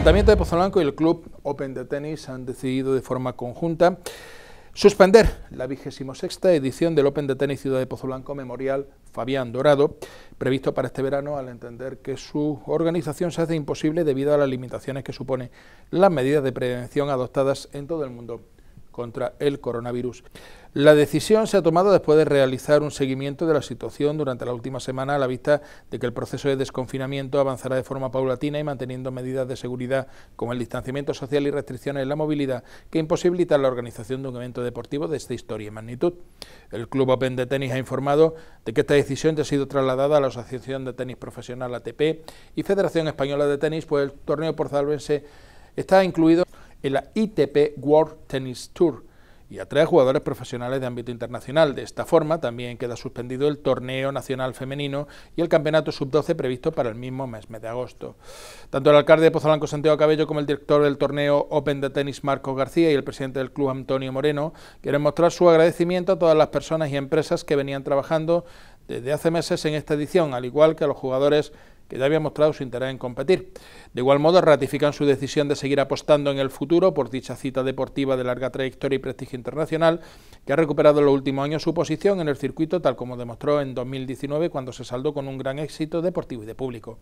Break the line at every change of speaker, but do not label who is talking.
Ayuntamiento de Pozolanco y el Club Open de Tenis han decidido de forma conjunta suspender la vigésimo sexta edición del Open de Tenis Ciudad de Pozolanco Memorial Fabián Dorado, previsto para este verano al entender que su organización se hace imposible debido a las limitaciones que suponen las medidas de prevención adoptadas en todo el mundo contra el coronavirus. La decisión se ha tomado después de realizar un seguimiento de la situación durante la última semana a la vista de que el proceso de desconfinamiento avanzará de forma paulatina y manteniendo medidas de seguridad como el distanciamiento social y restricciones en la movilidad que imposibilitan la organización de un evento deportivo de esta historia y magnitud. El Club Open de Tenis ha informado de que esta decisión ha sido trasladada a la Asociación de Tenis Profesional ATP y Federación Española de Tenis, pues el torneo Zalbense está incluido en la ITP World Tennis Tour y a tres jugadores profesionales de ámbito internacional. De esta forma también queda suspendido el torneo nacional femenino y el campeonato sub-12 previsto para el mismo mes, de agosto. Tanto el alcalde de Pozolanco Santiago Cabello como el director del torneo Open de Tenis Marcos García y el presidente del club Antonio Moreno quieren mostrar su agradecimiento a todas las personas y empresas que venían trabajando desde hace meses en esta edición, al igual que a los jugadores que ya había mostrado su interés en competir. De igual modo, ratifican su decisión de seguir apostando en el futuro por dicha cita deportiva de larga trayectoria y prestigio internacional, que ha recuperado en los últimos años su posición en el circuito, tal como demostró en 2019 cuando se saldó con un gran éxito deportivo y de público.